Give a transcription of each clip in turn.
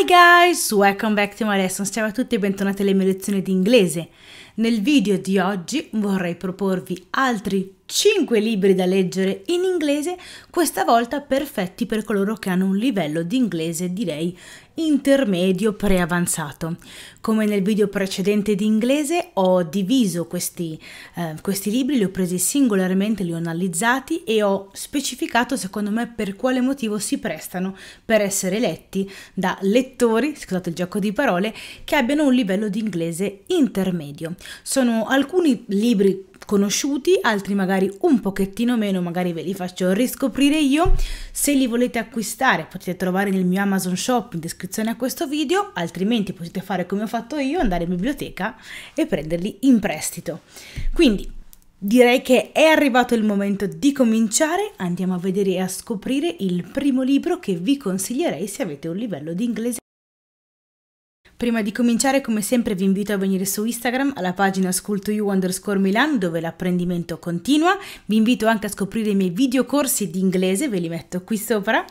Hi guys, welcome back to my lessons, ciao a tutti e bentornati alle mie lezioni di inglese. Nel video di oggi vorrei proporvi altri 5 libri da leggere in inglese, questa volta perfetti per coloro che hanno un livello di inglese direi intermedio preavanzato. Come nel video precedente di inglese ho diviso questi, eh, questi libri, li ho presi singolarmente, li ho analizzati e ho specificato secondo me per quale motivo si prestano per essere letti da lettori, scusate il gioco di parole, che abbiano un livello di inglese intermedio. Sono alcuni libri conosciuti, altri magari un pochettino meno, magari ve li faccio riscoprire io. Se li volete acquistare potete trovare nel mio Amazon Shop in descrizione a questo video, altrimenti potete fare come ho fatto io, andare in biblioteca e prenderli in prestito. Quindi Direi che è arrivato il momento di cominciare, andiamo a vedere e a scoprire il primo libro che vi consiglierei se avete un livello di inglese Prima di cominciare, come sempre, vi invito a venire su Instagram alla pagina school2you underscore Milan, dove l'apprendimento continua. Vi invito anche a scoprire i miei videocorsi di inglese, ve li metto qui sopra.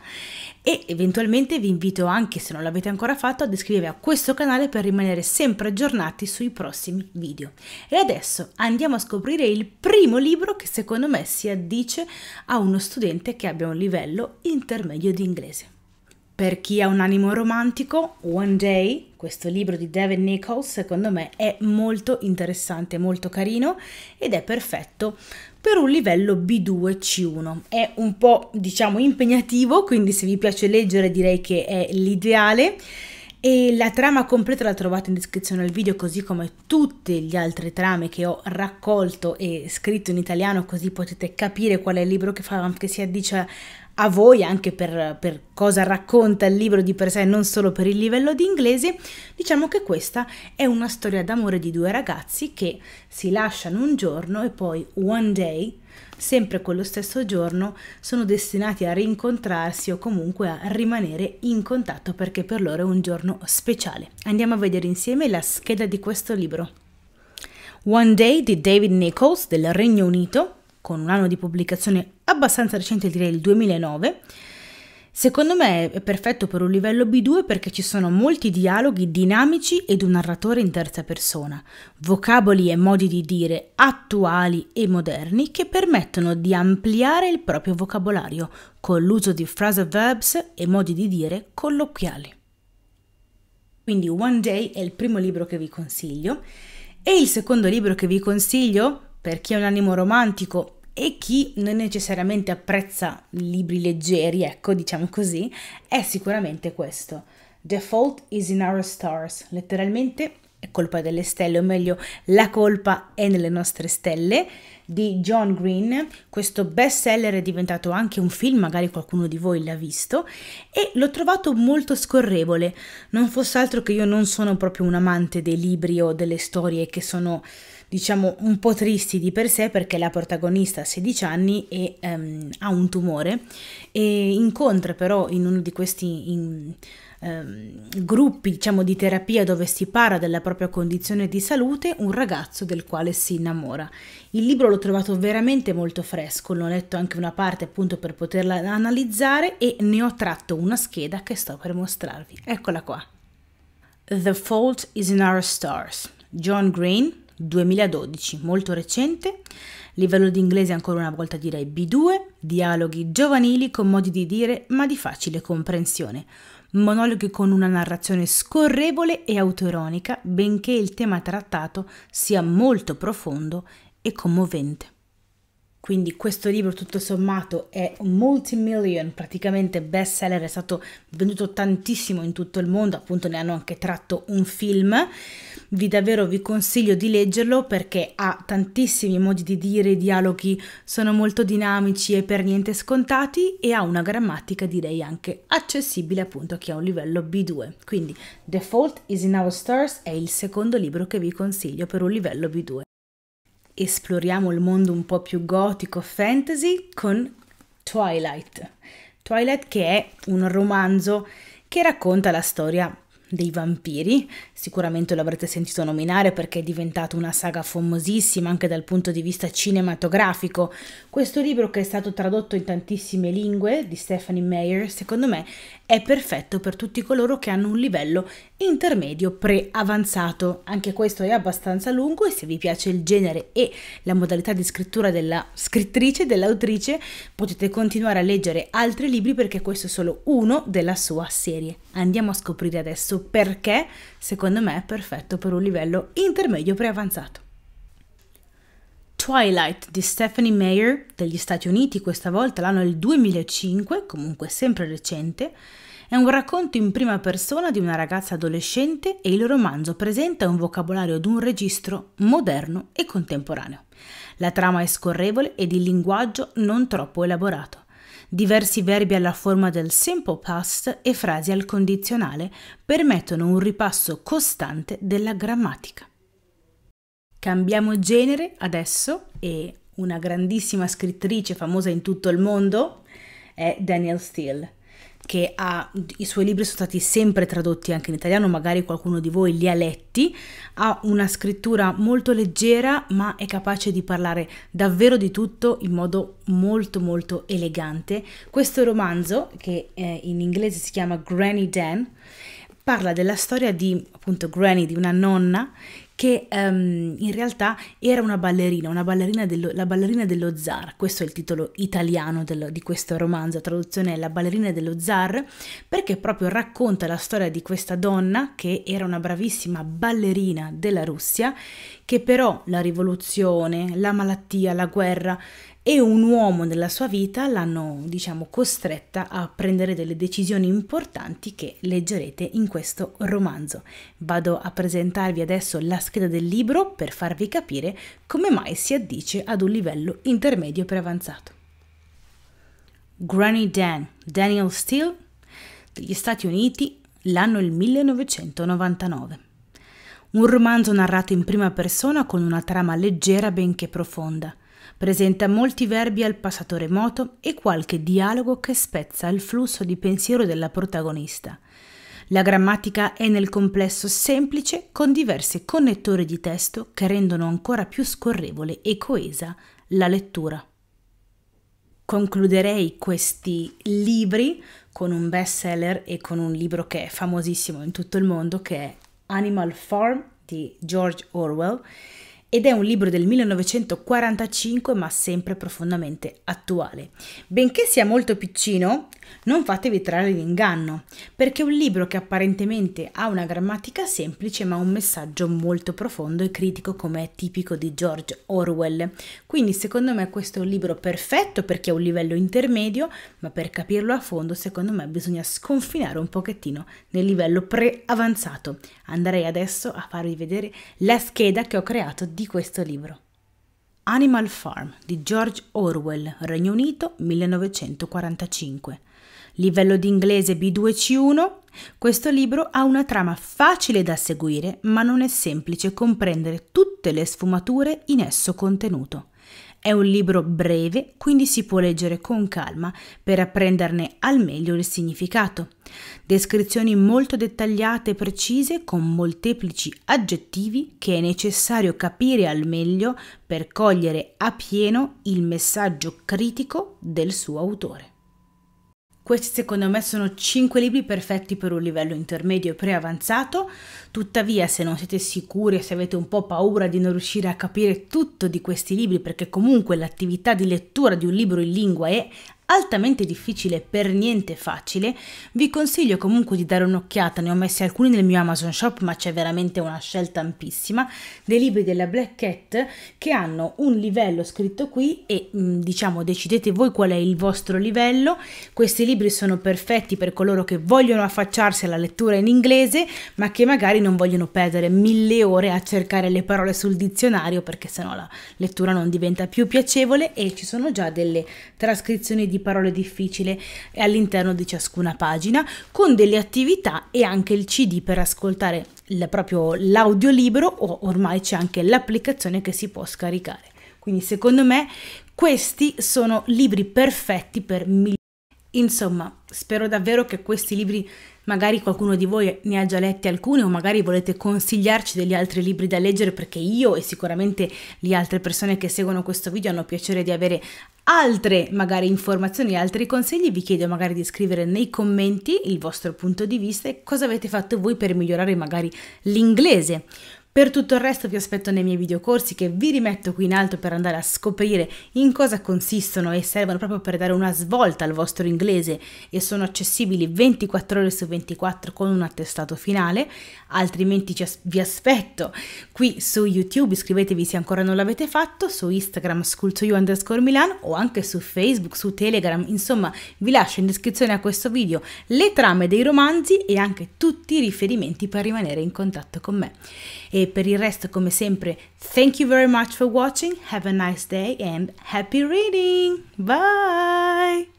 E eventualmente vi invito anche, se non l'avete ancora fatto, ad iscrivervi a questo canale per rimanere sempre aggiornati sui prossimi video. E adesso andiamo a scoprire il primo libro che secondo me si addice a uno studente che abbia un livello intermedio di inglese. Per chi ha un animo romantico, One Day, questo libro di David Nichols, secondo me è molto interessante, molto carino ed è perfetto per un livello B2-C1. È un po', diciamo, impegnativo, quindi se vi piace leggere direi che è l'ideale. E la trama completa la trovate in descrizione al video, così come tutte le altre trame che ho raccolto e scritto in italiano, così potete capire qual è il libro che, fa, che si addice a voi anche per, per cosa racconta il libro di per sé, non solo per il livello di inglese, diciamo che questa è una storia d'amore di due ragazzi che si lasciano un giorno e poi one day, sempre quello stesso giorno, sono destinati a rincontrarsi o comunque a rimanere in contatto perché per loro è un giorno speciale. Andiamo a vedere insieme la scheda di questo libro. One Day di David Nichols del Regno Unito con un anno di pubblicazione abbastanza recente, direi il 2009, Secondo me è perfetto per un livello B2 perché ci sono molti dialoghi dinamici ed un narratore in terza persona, vocaboli e modi di dire attuali e moderni che permettono di ampliare il proprio vocabolario con l'uso di phrasal verbs e modi di dire colloquiali. Quindi One Day è il primo libro che vi consiglio e il secondo libro che vi consiglio per chi ha un animo romantico e chi non necessariamente apprezza libri leggeri, ecco, diciamo così, è sicuramente questo. The fault is in our stars, letteralmente è colpa delle stelle, o meglio, la colpa è nelle nostre stelle, di John Green. Questo bestseller è diventato anche un film, magari qualcuno di voi l'ha visto, e l'ho trovato molto scorrevole. Non fosse altro che io non sono proprio un amante dei libri o delle storie che sono diciamo un po' tristi di per sé perché la protagonista ha 16 anni e um, ha un tumore e incontra però in uno di questi in, um, gruppi diciamo di terapia dove si parla della propria condizione di salute un ragazzo del quale si innamora. Il libro l'ho trovato veramente molto fresco, l'ho letto anche una parte appunto per poterla analizzare e ne ho tratto una scheda che sto per mostrarvi. Eccola qua. The Fault is in Our Stars, John Green, 2012, molto recente. Livello di inglese ancora una volta direi B2, dialoghi giovanili con modi di dire ma di facile comprensione. Monologhi con una narrazione scorrevole e autoironica, benché il tema trattato sia molto profondo e commovente. Quindi questo libro tutto sommato è un multimillion, praticamente best seller, è stato venduto tantissimo in tutto il mondo, appunto ne hanno anche tratto un film vi davvero vi consiglio di leggerlo perché ha tantissimi modi di dire, i dialoghi sono molto dinamici e per niente scontati e ha una grammatica direi anche accessibile appunto che ha un livello B2. Quindi The Fault is in Our Stars è il secondo libro che vi consiglio per un livello B2. Esploriamo il mondo un po' più gotico fantasy con Twilight. Twilight che è un romanzo che racconta la storia dei vampiri, sicuramente lo avrete sentito nominare perché è diventata una saga famosissima anche dal punto di vista cinematografico. Questo libro che è stato tradotto in tantissime lingue di Stephanie Meyer, secondo me è perfetto per tutti coloro che hanno un livello intermedio pre-avanzato. Anche questo è abbastanza lungo e se vi piace il genere e la modalità di scrittura della scrittrice, dell'autrice, potete continuare a leggere altri libri perché questo è solo uno della sua serie. Andiamo a scoprire adesso perché secondo me è perfetto per un livello intermedio preavanzato. Twilight di Stephanie Mayer degli Stati Uniti, questa volta l'anno del 2005, comunque sempre recente, è un racconto in prima persona di una ragazza adolescente e il romanzo presenta un vocabolario d'un registro moderno e contemporaneo. La trama è scorrevole ed il linguaggio non troppo elaborato. Diversi verbi alla forma del simple past e frasi al condizionale permettono un ripasso costante della grammatica. Cambiamo genere adesso e una grandissima scrittrice famosa in tutto il mondo è Daniel Steele che ha, i suoi libri sono stati sempre tradotti anche in italiano, magari qualcuno di voi li ha letti, ha una scrittura molto leggera ma è capace di parlare davvero di tutto in modo molto molto elegante. Questo romanzo, che eh, in inglese si chiama Granny Dan, parla della storia di appunto Granny, di una nonna che um, in realtà era una ballerina, una ballerina dello, la ballerina dello zar, questo è il titolo italiano del, di questo romanzo, traduzione è La ballerina dello zar, perché proprio racconta la storia di questa donna che era una bravissima ballerina della Russia, che però la rivoluzione, la malattia, la guerra e un uomo nella sua vita l'hanno, diciamo, costretta a prendere delle decisioni importanti che leggerete in questo romanzo. Vado a presentarvi adesso la scheda del libro per farvi capire come mai si addice ad un livello intermedio preavanzato. Granny Dan, Daniel Steele, degli Stati Uniti, l'anno 1999. Un romanzo narrato in prima persona con una trama leggera benché profonda presenta molti verbi al passato remoto e qualche dialogo che spezza il flusso di pensiero della protagonista. La grammatica è nel complesso semplice con diversi connettori di testo che rendono ancora più scorrevole e coesa la lettura. Concluderei questi libri con un best seller e con un libro che è famosissimo in tutto il mondo che è Animal Farm di George Orwell ed è un libro del 1945 ma sempre profondamente attuale. Benché sia molto piccino, non fatevi trarre in inganno, perché un libro che apparentemente ha una grammatica semplice ma un messaggio molto profondo e critico come è tipico di George Orwell. Quindi secondo me questo è un libro perfetto perché ha un livello intermedio, ma per capirlo a fondo secondo me bisogna sconfinare un pochettino nel livello pre-avanzato. Andrei adesso a farvi vedere la scheda che ho creato di questo libro. Animal Farm di George Orwell, Regno Unito 1945 livello di inglese B2C1, questo libro ha una trama facile da seguire, ma non è semplice comprendere tutte le sfumature in esso contenuto. È un libro breve, quindi si può leggere con calma per apprenderne al meglio il significato. Descrizioni molto dettagliate e precise con molteplici aggettivi che è necessario capire al meglio per cogliere a pieno il messaggio critico del suo autore. Questi secondo me sono 5 libri perfetti per un livello intermedio e preavanzato, tuttavia se non siete sicuri e se avete un po' paura di non riuscire a capire tutto di questi libri, perché comunque l'attività di lettura di un libro in lingua è altamente difficile per niente facile, vi consiglio comunque di dare un'occhiata, ne ho messi alcuni nel mio Amazon Shop ma c'è veramente una scelta ampissima, dei libri della Black Cat che hanno un livello scritto qui e mm, diciamo decidete voi qual è il vostro livello, questi libri sono perfetti per coloro che vogliono affacciarsi alla lettura in inglese ma che magari non vogliono perdere mille ore a cercare le parole sul dizionario perché sennò la lettura non diventa più piacevole e ci sono già delle trascrizioni di parole difficili all'interno di ciascuna pagina, con delle attività e anche il CD per ascoltare il, proprio l'audiolibro o ormai c'è anche l'applicazione che si può scaricare. Quindi secondo me questi sono libri perfetti per migliorare Insomma, spero davvero che questi libri, magari qualcuno di voi ne ha già letti alcuni o magari volete consigliarci degli altri libri da leggere perché io e sicuramente le altre persone che seguono questo video hanno piacere di avere altre magari informazioni, altri consigli, vi chiedo magari di scrivere nei commenti il vostro punto di vista e cosa avete fatto voi per migliorare magari l'inglese. Per tutto il resto vi aspetto nei miei videocorsi che vi rimetto qui in alto per andare a scoprire in cosa consistono e servono proprio per dare una svolta al vostro inglese e sono accessibili 24 ore su 24 con un attestato finale, altrimenti as vi aspetto qui su YouTube, iscrivetevi se ancora non l'avete fatto, su Instagram scultoyou underscore Milan o anche su Facebook, su Telegram, insomma vi lascio in descrizione a questo video le trame dei romanzi e anche tutti i riferimenti per rimanere in contatto con me. E per il resto, come sempre, thank you very much for watching, have a nice day and happy reading! Bye!